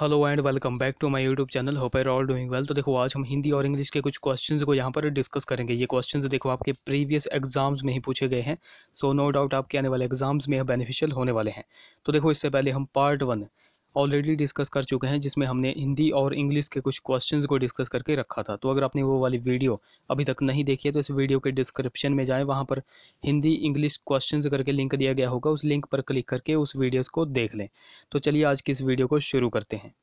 hello and welcome back to my YouTube channel hope are all doing well तो देखो आज हम हिंदी और इंग्लिश के कुछ क्वेश्चंस को यहाँ पर डिस्कस करेंगे ये क्वेश्चंस देखो आपके प्रीवियस एग्जाम्स में ही पूछे गए हैं सो नो डाउट आपके आने वाले एग्जाम्स में बेनिफिशियल होने वाले हैं तो देखो इससे पहले हम पार्ट वन ऑलरेडी डिस्कस कर चुके हैं जिसमें हमने हिंदी और इंग्लिश के कुछ क्वेश्चंस को डिस्कस करके रखा था तो अगर आपने वो वाली वीडियो अभी तक नहीं देखी है तो इस वीडियो के डिस्क्रिप्शन में जाएं वहाँ पर हिंदी इंग्लिश क्वेश्चंस करके लिंक दिया गया होगा उस लिंक पर क्लिक करके उस वीडियोज़ को देख लें तो चलिए आज की इस वीडियो को शुरू करते हैं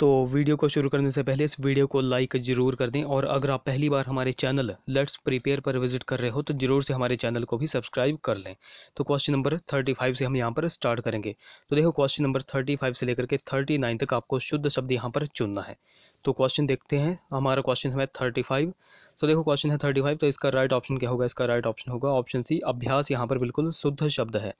तो वीडियो को शुरू करने से पहले इस वीडियो को लाइक ज़रूर कर दें और अगर आप पहली बार हमारे चैनल लेट्स प्रिपेयर पर विजिट कर रहे हो तो ज़रूर से हमारे चैनल को भी सब्सक्राइब कर लें तो क्वेश्चन नंबर थर्टी फाइव से हम यहाँ पर स्टार्ट करेंगे तो देखो क्वेश्चन नंबर थर्टी फाइव से लेकर के थर्टी नाइन तक आपको शुद्ध शब्द यहाँ पर चुनना है तो क्वेश्चन देखते हैं हमारा क्वेश्चन है थर्टी फाइव तो देखो क्वेश्चन है थर्टी फाइव तो इसका राइट ऑप्शन क्या होगा इसका राइट ऑप्शन होगा ऑप्शन सी अभ्यास यहाँ पर बिल्कुल शुद्ध शब्द है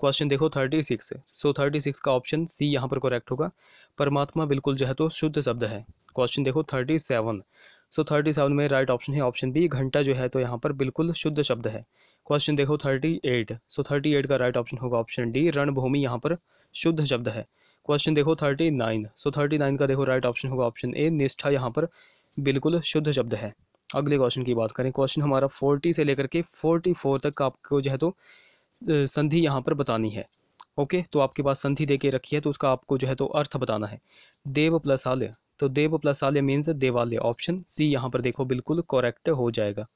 क्वेश्चन देखो thirty six so thirty six का ऑप्शन सी यहाँ पर करेक्ट होगा परमात्मा बिल्कुल जो है तो शुद्ध शब्द है क्वेश्चन देखो thirty seven so thirty seven में राइट ऑप्शन है ऑप्शन बी घंटा जो है तो यहाँ पर बिल्कुल शुद्ध शब्द है क्वेश्चन देखो thirty eight so thirty eight का राइट ऑप्शन होगा ऑप्शन डी रणभूमि यहाँ पर शुद्ध शब्द है क्वेश्चन देखो thirty nine so thirty nine का देखो राइट ऑप्शन होगा ऑप्शन ए निष्ठा यहाँ पर बिल्कुल शुद्ध शब्द है अगले क्वेश्चन की बात करें क्वेश्चन हमारा फोर्टी से लेकर के फोर्टी फोर तक का आपको जो है तो संधि यहाँ पर बतानी है ओके तो आपके पास संधि दे के रखी है तो उसका आपको जो है तो अर्थ बताना है देव प्लस आलय तो देव प्लस आलय मीन्स देवालय ऑप्शन सी यहाँ पर देखो बिल्कुल करेक्ट हो जाएगा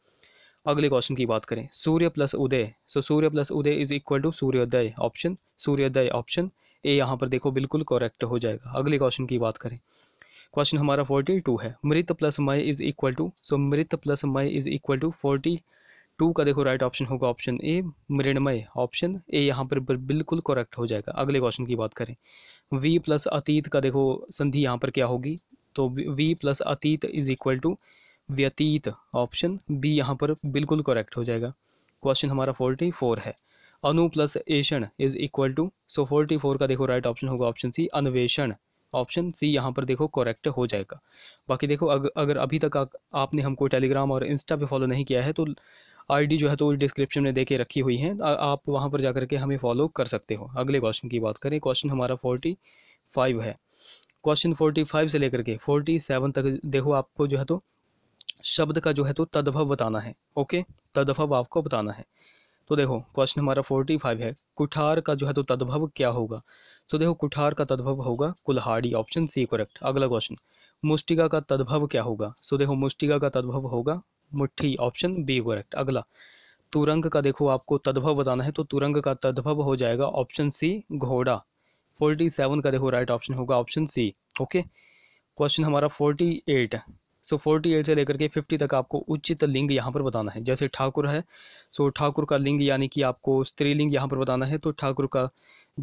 अगले क्वेश्चन की बात करें सूर्य प्लस उदय सो सूर्य प्लस उदय इज इक्वल टू सूर्योदय ऑप्शन सूर्योदय ऑप्शन ए यहाँ पर देखो बिल्कुल करेक्ट हो जाएगा अगले क्वेश्चन की बात करें क्वेश्चन हमारा फोर्टी टू है मृत प्लस मय इज इक्वल टू सो मृत प्लस मय is equal to forty two का देखो राइट ऑप्शन होगा ऑप्शन ए मृणमय ऑप्शन ए यहाँ पर बिल्कुल करेक्ट हो जाएगा अगले क्वेश्चन की बात करें वी प्लस अतीत का देखो संधि यहाँ पर क्या होगी तो वी प्लस अतीत इज इक्वल टू व्यतीत ऑप्शन बी यहाँ पर बिल्कुल करेक्ट हो जाएगा क्वेश्चन हमारा फोर्टी फोर है अनु प्लस एशन is equal to so forty four का देखो राइट ऑप्शन होगा ऑप्शन सी अन्वेषण ऑप्शन सी यहाँ पर देखो करेक्ट हो जाएगा बाकी देखो अग, अगर अभी तक आ, आपने हमको टेलीग्राम और इंस्टा पे फॉलो नहीं किया है तो आईडी जो है तो डिस्क्रिप्शन में दे के रखी हुई है आप वहाँ पर जाकर के हमें फॉलो कर सकते हो अगले क्वेश्चन की बात करें क्वेश्चन हमारा फोर्टी फाइव है क्वेश्चन फोर्टी फाइव से लेकर के फोर्टी सेवन तक देखो आपको जो है तो शब्द का जो है तो तद्भव बताना है ओके तद्भव आपको बताना है तो देखो क्वेश्चन हमारा फोर्टी फाइव है कुठार का जो है तो तद्भव क्या होगा तो देखो कुठार का तद्भव होगा कुल्हाड़ी ऑप्शन सी करेक्ट अगला क्वेश्चन मुस्टिका का तद्भव क्या होगा सो तो देखो मुस्टिका का तद्भव होगा मुट्ठी ऑप्शन बी करेक्ट अगला तुरंग का देखो आपको तद्भव बताना है तो तुरंग का तद्भव हो जाएगा ऑप्शन सी घोड़ा फोर्टी सेवन का देखो राइट ऑप्शन होगा ऑप्शन सी ओके क्वेश्चन हमारा forty eight so forty eight से लेकर के फिफ्टी तक आपको उचित लिंग यहाँ पर बताना है जैसे ठाकुर है सो ठाकुर का लिंग यानी कि आपको स्त्रीलिंग यहाँ पर बताना है तो ठाकुर का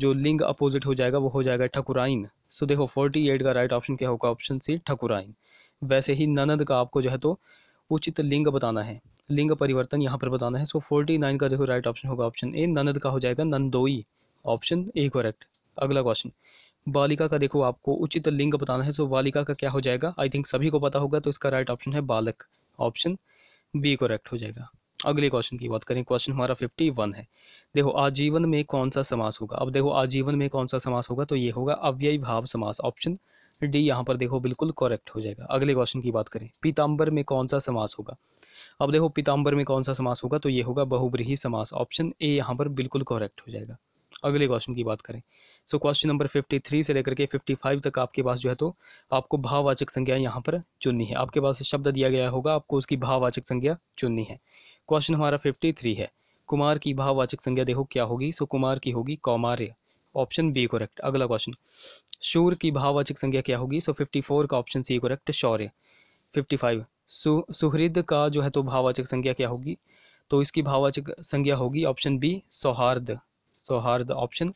जो लिंग अपोजिट हो जाएगा वो हो जाएगा ठकुराइन सो देखो फोर्टी एट का राइट ऑप्शन क्या होगा ऑप्शन सी ठकुराइन वैसे ही ननद का आपको जो है तो उचित लिंग बताना है लिंग परिवर्तन यहाँ पर बताना है सो फोर्टी नाइन का देखो राइट ऑप्शन होगा ऑप्शन ए ननद का हो जाएगा नंदोई ऑप्शन ए करेक्ट अगला क्वेश्चन बालिका का देखो आपको उचित लिंग बताना है सो बालिका का क्या हो जाएगा आई थिंक सभी को पता होगा तो इसका राइट ऑप्शन है बालक ऑप्शन बी करेक्ट हो जाएगा अगले क्वेश्चन की बात करें क्वेश्चन हमारा फिफ्टी वन है देखो आजीवन में कौन सा समास होगा अब देखो आजीवन में कौन सा समास होगा तो ये होगा अव्यय भाव समास ऑप्शन डी यहाँ पर देखो बिल्कुल करेक्ट हो जाएगा अगले क्वेश्चन की बात करें पीताम्बर में कौन सा समास होगा अब देखो पीताम्बर में कौन सा समास होगा तो ये होगा बहुब्रीही समास ऑप्शन ए यहाँ पर बिल्कुल करेक्ट हो जाएगा अगले क्वेश्चन की बात करें so question number fifty three से लेकर के फिफ्टी फाइव तक आपके पास जो है तो आपको भाववाचक संज्ञा यहाँ पर चुननी है आपके पास शब्द दिया गया होगा आपको उसकी भाववाचक संज्ञा चुननी है क्वेश्चन हमारा फिफ्टी थ्री है कुमार की भाववाचक संज्ञा देखो क्या होगी सो कुमार की होगी कौमार्य ऑप्शन बी करेक्ट अगला क्वेश्चन शूर की भाववाचक संज्ञा क्या होगी सो फिफ्टी फोर का ऑप्शन सी करेक्ट शौर्य फिफ्टी फाइव सु, सुहृद का जो है तो भाववाचक संज्ञा क्या होगी तो इसकी भाववाचक संज्ञा होगी ऑप्शन बी सौहार्द सौहार्द ऑप्शन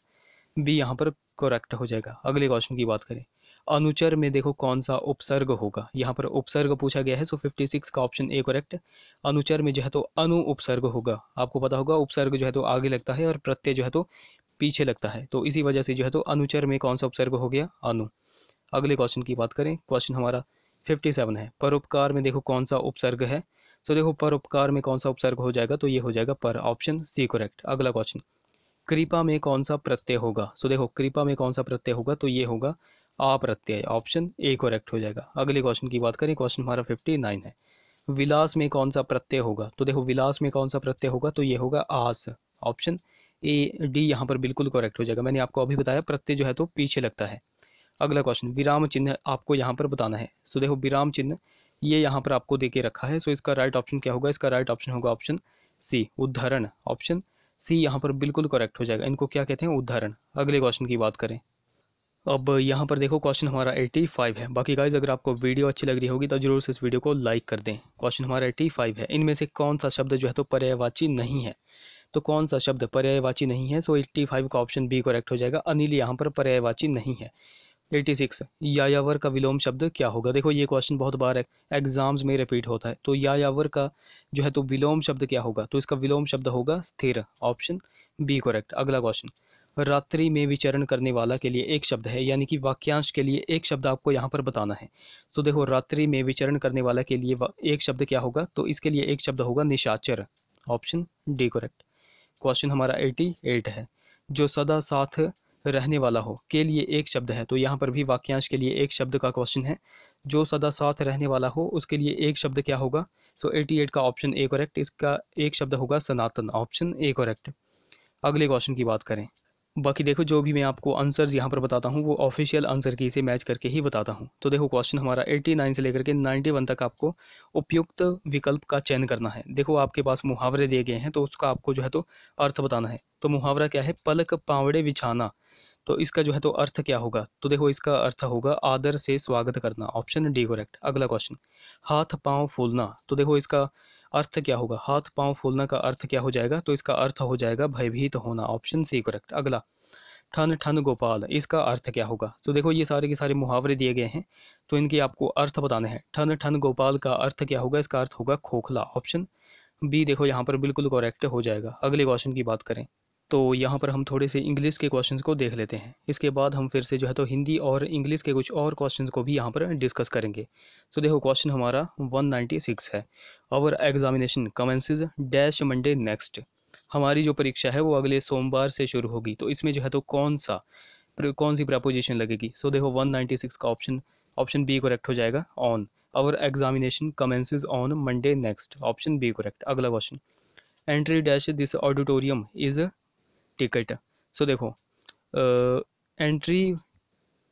बी यहाँ पर करेक्ट हो जाएगा अगले क्वेश्चन की बात करें अनुचर में देखो कौन सा उपसर्ग होगा यहाँ पर उपसर्ग पूछा गया है सो फिफ्टी सिक्स का ऑप्शन ए करेक्ट अनुचर में जो है तो अनु उपसर्ग होगा आपको पता होगा उपसर्ग जो है तो आगे लगता है और प्रत्यय जो है तो पीछे लगता है तो इसी वजह से जो है तो अनुचर में कौन सा उपसर्ग हो गया अनु अगले क्वेश्चन की बात करें क्वेश्चन हमारा फिफ्टी सेवन है परोपकार में देखो कौन सा उपसर्ग है तो देखो परोपकार में कौन सा उपसर्ग हो जाएगा तो ये हो जाएगा पर ऑप्शन सी करेक्ट अगला क्वेश्चन कृपा में कौन सा प्रत्यय होगा सो तो देखो कृपा में कौन सा प्रत्यय होगा तो ये होगा आ प्रत्यय ऑप्शन ए करेक्ट हो जाएगा अगले क्वेश्चन की बात करें क्वेश्चन हमारा फिफ्टी नाइन है विलास में कौन सा प्रत्यय होगा तो देखो विलास में कौन सा प्रत्यय होगा तो ये होगा आस ऑप्शन ए डी यहाँ पर बिल्कुल करेक्ट हो जाएगा मैंने आपको अभी बताया प्रत्यय जो है तो पीछे लगता है अगला क्वेश्चन विराम चिन्ह आपको यहाँ पर बताना है सो देखो विराम चिन्ह ये यहाँ पर आपको देके रखा है सो इसका राइट ऑप्शन क्या होगा इसका राइट ऑप्शन होगा ऑप्शन सी उद्धरण ऑप्शन सी यहाँ पर बिल्कुल करेक्ट हो जाएगा इनको क्या कहते हैं उदाहरण अगले क्वेश्चन की बात करें अब यहाँ पर देखो क्वेश्चन हमारा फाइव है बाकी गाइज अगर आपको वीडियो अच्छी लग रही होगी तो जरूर से इस वीडियो को लाइक कर दें क्वेश्चन हमारा फाइव है इनमें से कौन सा शब्द जो है तो पर्यायवाची नहीं है तो कौन सा शब्द पर्यायवाची नहीं है सो एट्टी फाइव का ऑप्शन बी करेक्ट हो जाएगा अनिल यहाँ पर पर्यायवाची नहीं है एट्टी सिक्स यायावर का विलोम शब्द क्या होगा देखो ये क्वेश्चन बहुत बार एग्जाम्स में रिपीट होता है तो यायावर का जो है तो विलोम शब्द क्या होगा तो इसका विलोम शब्द होगा स्थिर ऑप्शन बी करेक्ट अगला क्वेश्चन रात्रि में विचरण करने वाला के लिए एक शब्द है यानी कि वाक्यांश के लिए एक शब्द आपको यहाँ पर बताना है तो देखो रात्रि में विचरण करने वाला के लिए एक शब्द क्या होगा तो इसके लिए एक शब्द होगा निशाचर ऑप्शन डी करेक्ट क्वेश्चन हमारा एटी एट है जो सदा साथ रहने वाला हो के लिए एक शब्द है तो यहाँ पर भी वाक्यांश के लिए एक शब्द का क्वेश्चन है जो सदा साथ रहने वाला हो उसके लिए एक शब्द क्या होगा सो so, 88 का ऑप्शन ए करेक्ट इसका एक शब्द होगा सनातन ऑप्शन ए करेक्ट अगले क्वेश्चन की बात करें बाकी देखो जो भी मैं आपको आंसर्स यहाँ पर बताता हूँ वो ऑफिशियल आंसर की से मैच करके ही बताता हूँ तो देखो क्वेश्चन हमारा 89 से लेकर के 91 तक आपको उपयुक्त विकल्प का चयन करना है देखो आपके पास मुहावरे दिए गए हैं तो उसका आपको जो है तो अर्थ बताना है तो मुहावरा क्या है पलक पावड़े बिछाना तो इसका जो है तो अर्थ क्या होगा तो देखो इसका अर्थ होगा आदर से स्वागत करना ऑप्शन डी करेक्ट अगला क्वेश्चन हाथ पाँव फूलना तो देखो इसका अर्थ क्या होगा हाथ पांव फूलना का अर्थ क्या हो जाएगा तो इसका अर्थ हो जाएगा भयभीत होना ऑप्शन सी करेक्ट अगला ठन ठन गोपाल इसका अर्थ क्या होगा तो देखो ये सारे के सारे मुहावरे दिए गए हैं तो इनके आपको अर्थ बताने हैं ठन ठन गोपाल का अर्थ क्या होगा इसका अर्थ होगा खोखला ऑप्शन बी देखो यहाँ पर बिल्कुल करेक्ट हो जाएगा अगले क्वेश्चन की बात करें तो यहाँ पर हम थोड़े से इंग्लिश के क्वेश्चन को देख लेते हैं इसके बाद हम फिर से जो है तो हिंदी और इंग्लिश के कुछ और क्वेश्चन को भी यहाँ पर डिस्कस करेंगे तो देखो क्वेश्चन हमारा सिक्स है और examination commences dash Monday next हमारी जो परीक्षा है वो अगले सोमवार से शुरू होगी तो इसमें जो है तो कौन सा कौन सी प्रपोजिशन लगेगी सो so, देखो 196 का ऑप्शन ऑप्शन बी करेक्ट हो जाएगा on our examination commences on Monday next option B correct अगला question entry dash this auditorium is ticket so देखो entry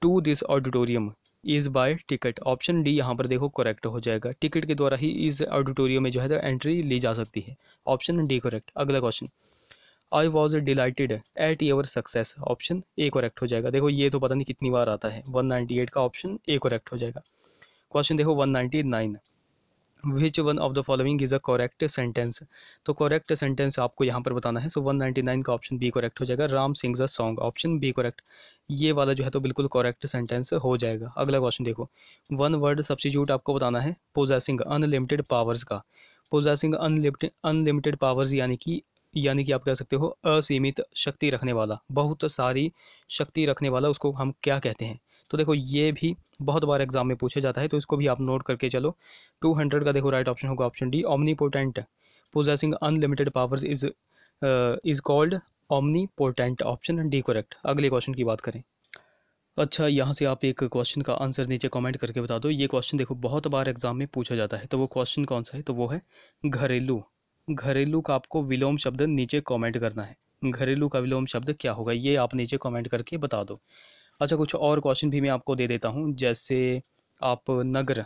to this auditorium is by ticket option D यहाँ पर देखो correct हो जाएगा ticket के द्वारा ही इस ऑडिटोरियम में जो है एंट्री तो ली जा सकती है ऑप्शन डी करेक्ट अगला question I was delighted at your success option A correct हो जाएगा देखो ये तो पता नहीं कितनी बार आता है वन एट का ऑप्शन ए करेक्ट हो जाएगा क्वेश्चन देखो one nine which one of the following is a correct sentence तो करेक्ट सेंटेंस आपको यहाँ पर बताना है सो वन नाइन्टी नाइन का ऑप्शन बी करेक्ट हो जाएगा Ram sings a song option B correct ये वाला जो है तो बिल्कुल करेक्ट सेंटेंस हो जाएगा अगला क्वेश्चन देखो वन वर्ड सब्सिट्यूट आपको बताना है पोजेसिंग अनलिमिटेड पावर्स का पोजेसिंग अनलिमिटेड अनलिमिटेड पावर्स यानी कि यानी कि आप कह सकते हो असीमित शक्ति रखने वाला बहुत सारी शक्ति रखने वाला उसको हम क्या कहते हैं तो देखो ये भी बहुत बार एग्जाम में पूछा जाता है तो इसको भी आप नोट करके चलो टू हंड्रेड का देखो राइट ऑप्शन होगा option D omnipotent possessing unlimited powers is is called omnipotent option D correct अगले क्वेश्चन की बात करें अच्छा यहाँ से आप एक क्वेश्चन का आंसर नीचे कमेंट करके बता दो ये क्वेश्चन देखो बहुत बार एग्जाम में पूछा जाता है तो वो क्वेश्चन कौन सा है तो वो है घरेलू घरेलू का आपको विलोम शब्द नीचे कमेंट करना है घरेलू का विलोम शब्द क्या होगा ये आप नीचे कमेंट करके बता दो अच्छा कुछ और क्वेश्चन भी मैं आपको दे देता हूँ जैसे आप नगर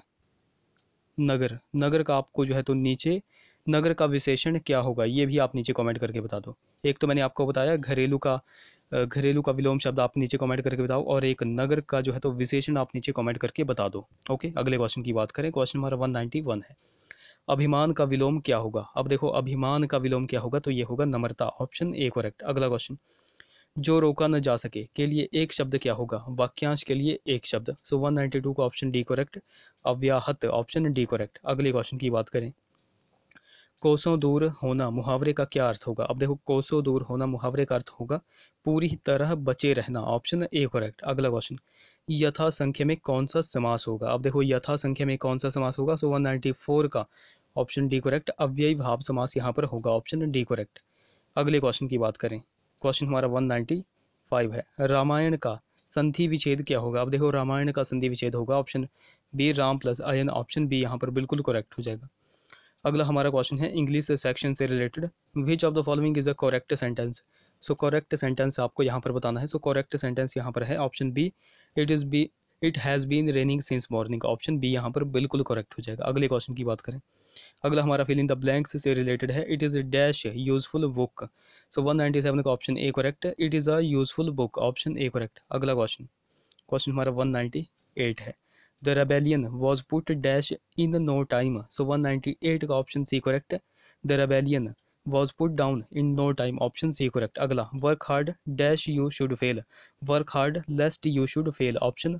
नगर नगर का आपको जो है तो नीचे नगर का विशेषण क्या होगा ये भी आप नीचे कमेंट करके बता दो एक तो मैंने आपको बताया घरेलू का घरेलू का विलोम शब्द आप नीचे कमेंट करके बताओ और एक नगर का जो है तो विशेषण आप नीचे कमेंट करके बता दो ओके अगले क्वेश्चन की बात करें क्वेश्चन हमारा वन नाइन्टी वन है अभिमान का विलोम क्या होगा अब देखो अभिमान का विलोम क्या होगा तो ये होगा नम्रता ऑप्शन ए करेक्ट अगला क्वेश्चन जो रोका न जा सके के लिए एक शब्द क्या होगा वाक्यांश के लिए एक शब्द सो वन नाइन्टी टू का ऑप्शन डी करेक्ट अव्याहत ऑप्शन डी करेक्ट अगले क्वेश्चन की बात करें कोसों दूर होना मुहावरे का क्या अर्थ होगा अब देखो कोसों दूर होना मुहावरे का अर्थ होगा पूरी तरह बचे रहना ऑप्शन ए करेक्ट अगला क्वेश्चन यथा संख्या में कौन सा समास होगा अब देखो यथा संख्या में कौन सा समास होगा सो वन नाइन्टी फोर का ऑप्शन डी करेक्ट अव्ययी भाव समास यहाँ पर होगा ऑप्शन डी करेक्ट अगले क्वेश्चन की बात करें क्वेश्चन हमारा वन नाइन्टी फाइव है रामायण का संधि विच्छेद क्या होगा अब देखो रामायण का संधि विच्छेद होगा ऑप्शन बी राम प्लस आयन ऑप्शन बी यहाँ पर बिल्कुल करेक्ट हो जाएगा अगला हमारा क्वेश्चन है इंग्लिश सेक्शन से related which of the following is a correct sentence so correct sentence आपको यहाँ पर बताना है सो करेक्ट सेंटेंस यहाँ पर है option B it is B it has been raining since morning option B यहाँ पर बिल्कुल करेक्ट हो जाएगा अगले क्वेश्चन की बात करें अगला हमारा फिल इन द ब्लैंक्स से रिलेटेड है it is a dash useful book so one ninety seven का option A correct it is a useful book option A correct अगला क्वेश्चन क्वेश्चन हमारा वन नाइन्टी एट है the rebellion was put dash in no time so one ninety eight का option C correct the rebellion was put down in no time option C correct अगला work hard dash you should fail work hard lest you should fail option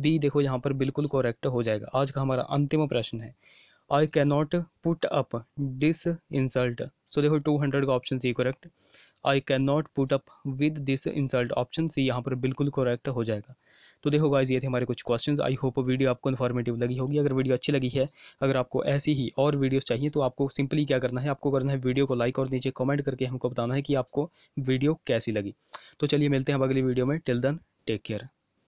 B देखो यहाँ पर बिल्कुल correct हो जाएगा आज का हमारा अंतिम प्रश्न है I can not put up this insult so देखो टू हंड्रेड का option C correct I can not put up with this insult option C यहाँ पर बिल्कुल करेक्ट हो जाएगा तो देखो गाइज ये थे हमारे कुछ क्वेश्चंस आई होप वीडियो आपको इन्फॉर्मेटिव लगी होगी अगर वीडियो अच्छी लगी है अगर आपको ऐसी ही और वीडियोस चाहिए तो आपको सिंपली क्या करना है आपको करना है वीडियो को लाइक और नीचे कमेंट करके हमको बताना है कि आपको वीडियो कैसी लगी तो चलिए मिलते हैं अब अगली वीडियो में टिल दन टेक केयर